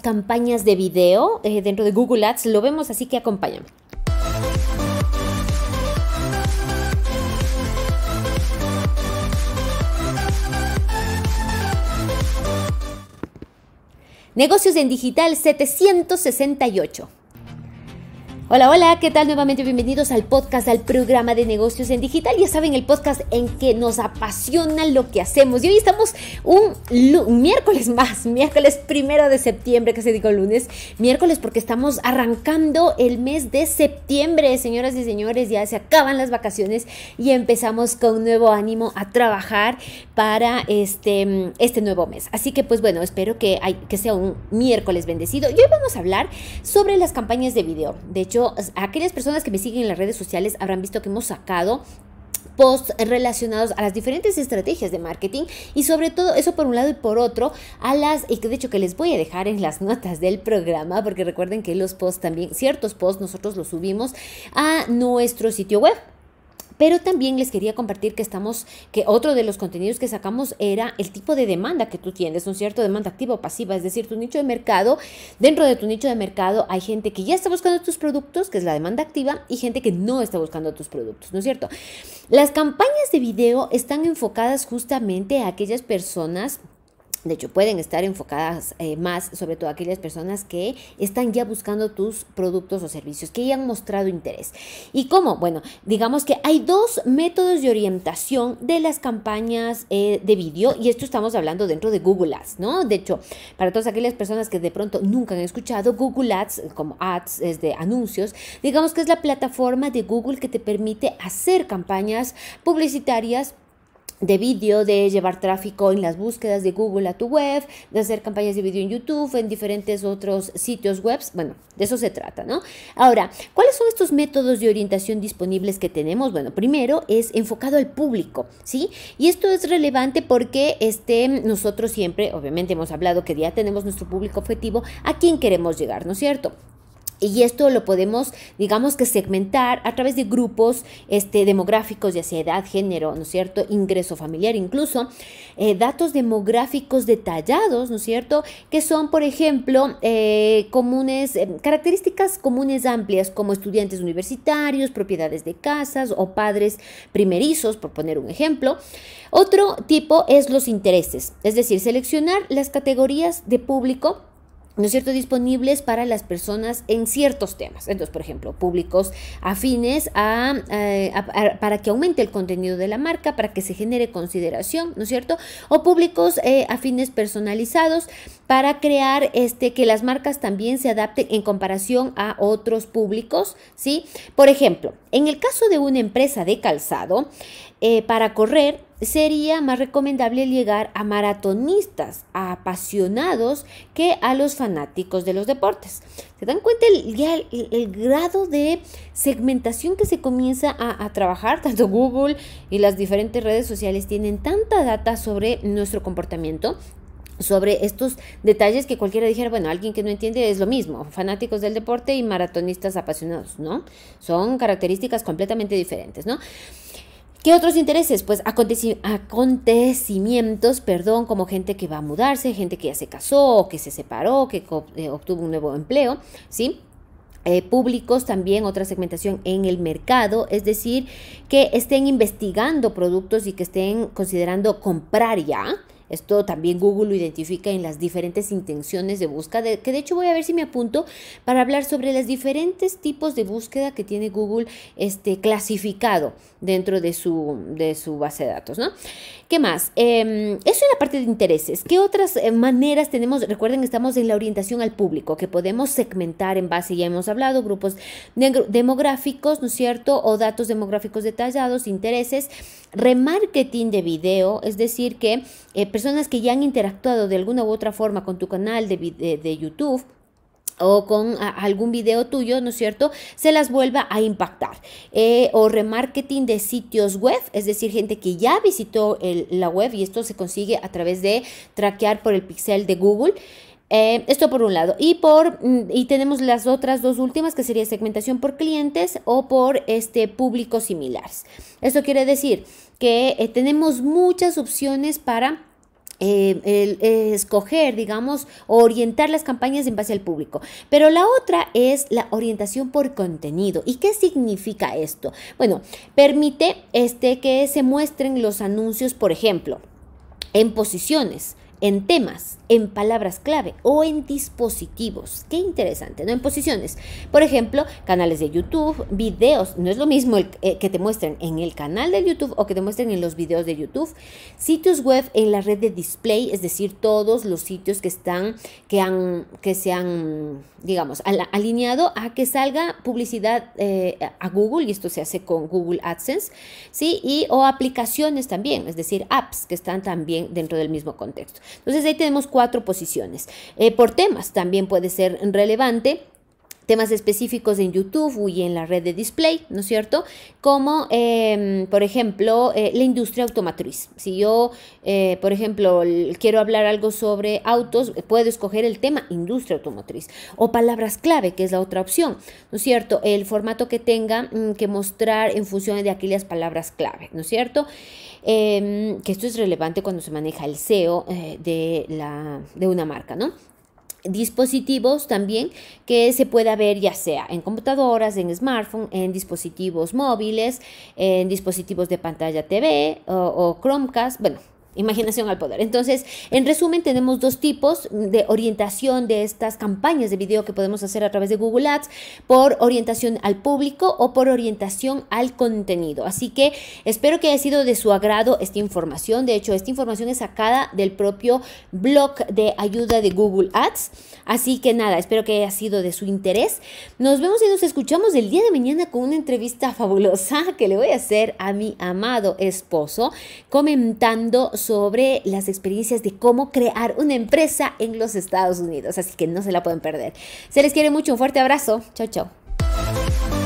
campañas de video eh, dentro de Google Ads. Lo vemos, así que acompáñame. Negocios en Digital 768. Hola, hola, ¿qué tal? Nuevamente bienvenidos al podcast, al programa de negocios en digital. Ya saben, el podcast en que nos apasiona lo que hacemos. Y hoy estamos un, miércoles más, miércoles primero de septiembre, que se dijo lunes, miércoles porque estamos arrancando el mes de septiembre, señoras y señores. Ya se acaban las vacaciones y empezamos con nuevo ánimo a trabajar para este, este nuevo mes. Así que, pues bueno, espero que, que sea un miércoles bendecido. Y hoy vamos a hablar sobre las campañas de video. De hecho, aquellas personas que me siguen en las redes sociales habrán visto que hemos sacado posts relacionados a las diferentes estrategias de marketing y sobre todo eso por un lado y por otro a las y que de hecho que les voy a dejar en las notas del programa porque recuerden que los posts también ciertos posts nosotros los subimos a nuestro sitio web pero también les quería compartir que estamos, que otro de los contenidos que sacamos era el tipo de demanda que tú tienes, ¿no es cierto? Demanda activa o pasiva, es decir, tu nicho de mercado. Dentro de tu nicho de mercado hay gente que ya está buscando tus productos, que es la demanda activa, y gente que no está buscando tus productos, ¿no es cierto? Las campañas de video están enfocadas justamente a aquellas personas de hecho, pueden estar enfocadas eh, más, sobre todo aquellas personas que están ya buscando tus productos o servicios, que ya han mostrado interés. ¿Y cómo? Bueno, digamos que hay dos métodos de orientación de las campañas eh, de vídeo, y esto estamos hablando dentro de Google Ads, ¿no? De hecho, para todas aquellas personas que de pronto nunca han escuchado, Google Ads, eh, como ads es de anuncios, digamos que es la plataforma de Google que te permite hacer campañas publicitarias de vídeo, de llevar tráfico en las búsquedas de Google a tu web, de hacer campañas de vídeo en YouTube, en diferentes otros sitios web. Bueno, de eso se trata, ¿no? Ahora, ¿cuáles son estos métodos de orientación disponibles que tenemos? Bueno, primero es enfocado al público, ¿sí? Y esto es relevante porque este, nosotros siempre, obviamente hemos hablado que ya tenemos nuestro público objetivo, a quién queremos llegar, ¿no es cierto? Y esto lo podemos, digamos que segmentar a través de grupos este, demográficos, ya sea edad, género, ¿no es cierto? Ingreso familiar, incluso eh, datos demográficos detallados, ¿no es cierto? Que son, por ejemplo, eh, comunes, em, características comunes amplias como estudiantes universitarios, propiedades de casas o padres primerizos, por poner un ejemplo. Otro tipo es los intereses, es decir, seleccionar las categorías de público ¿no es cierto?, disponibles para las personas en ciertos temas. Entonces, por ejemplo, públicos afines eh, a, para que aumente el contenido de la marca, para que se genere consideración, ¿no es cierto? O públicos eh, afines personalizados para crear este, que las marcas también se adapten en comparación a otros públicos, ¿sí? Por ejemplo, en el caso de una empresa de calzado, eh, para correr sería más recomendable llegar a maratonistas, a apasionados, que a los fanáticos de los deportes. ¿Se dan cuenta el, ya el, grado de segmentación que se comienza a, trabajar? Tanto Google y las diferentes redes sociales tienen tanta data sobre nuestro comportamiento sobre estos detalles que cualquiera dijera, bueno, alguien que no entiende es lo mismo, fanáticos del deporte y maratonistas apasionados, ¿no? Son características completamente diferentes, ¿no? ¿Qué otros intereses? Pues acontecimientos, perdón, como gente que va a mudarse, gente que ya se casó, que se separó, que eh, obtuvo un nuevo empleo, ¿sí? Eh, públicos, también otra segmentación en el mercado, es decir, que estén investigando productos y que estén considerando comprar ya, esto también Google lo identifica en las diferentes intenciones de búsqueda, que de hecho voy a ver si me apunto para hablar sobre los diferentes tipos de búsqueda que tiene Google este, clasificado dentro de su, de su base de datos. ¿no? ¿Qué más? Em, eso es la parte de intereses. ¿Qué otras eh, maneras tenemos? Recuerden, estamos en la orientación al público, que podemos segmentar en base, ya hemos hablado, grupos demográficos, ¿no es cierto? O datos demográficos detallados, intereses, remarketing de video, es decir, que... Eh, personas que ya han interactuado de alguna u otra forma con tu canal de, YouTube o con algún video tuyo, ¿no es cierto?, se las vuelva a impactar. Eh, o remarketing de sitios web, es decir, gente que ya visitó la web y esto se consigue a través de traquear por el pixel de Google. Eh, esto por un lado. Y por mm, y tenemos las otras dos últimas, que sería segmentación por clientes o por este, públicos similares. Esto quiere decir que eh, tenemos muchas opciones para eh, eh, escoger, digamos, orientar las campañas en base al público. Pero la otra es la orientación por contenido. ¿Y qué significa esto? Bueno, permite este, que se muestren los anuncios, por ejemplo, en posiciones, en temas, en palabras clave o en dispositivos. Qué interesante, ¿no? En posiciones. Por ejemplo, canales de YouTube, videos. No es lo mismo eh, que te muestren en el canal de YouTube o que te muestren en los videos de YouTube. Sitios web en la red de display, es decir, todos los sitios que están, que han, que se han, digamos, alineado a que salga publicidad eh, a Google, y esto se hace con Google AdSense, ¿sí? Y o aplicaciones también, es decir, apps que están también dentro del mismo contexto. Entonces ahí tenemos cuatro posiciones. Eh, por temas también puede ser relevante temas específicos en YouTube y en la red de display, ¿no es cierto? Como, em, por ejemplo, eh, la industria automatriz. Si yo, eh, por ejemplo, quiero hablar algo sobre autos, puedo escoger el tema industria automotriz o palabras clave, que es la otra opción, ¿no es cierto? El formato que tenga mm, que mostrar en función de aquellas palabras clave, ¿no es cierto? Em, que esto es relevante cuando se maneja el SEO eh, de una marca, ¿no? dispositivos también que se pueda ver ya sea en computadoras, en smartphone, en dispositivos móviles, en dispositivos de pantalla TV o, o Chromecast, bueno, imaginación al poder. Entonces, en resumen, tenemos dos tipos de orientación de estas campañas de video que podemos hacer a través de Google Ads, por orientación al público o por orientación al contenido. Así que espero que haya sido de su agrado esta información. De hecho, esta información es sacada del propio blog de ayuda de Google Ads. Así que nada, espero que haya sido de su interés. Nos vemos y nos escuchamos el día de mañana con una entrevista fabulosa que le voy a hacer a mi amado esposo comentando sobre sobre las experiencias de cómo crear una empresa en los Estados Unidos. Así que no se la pueden perder. Se les quiere mucho, un fuerte abrazo. Chao, chao.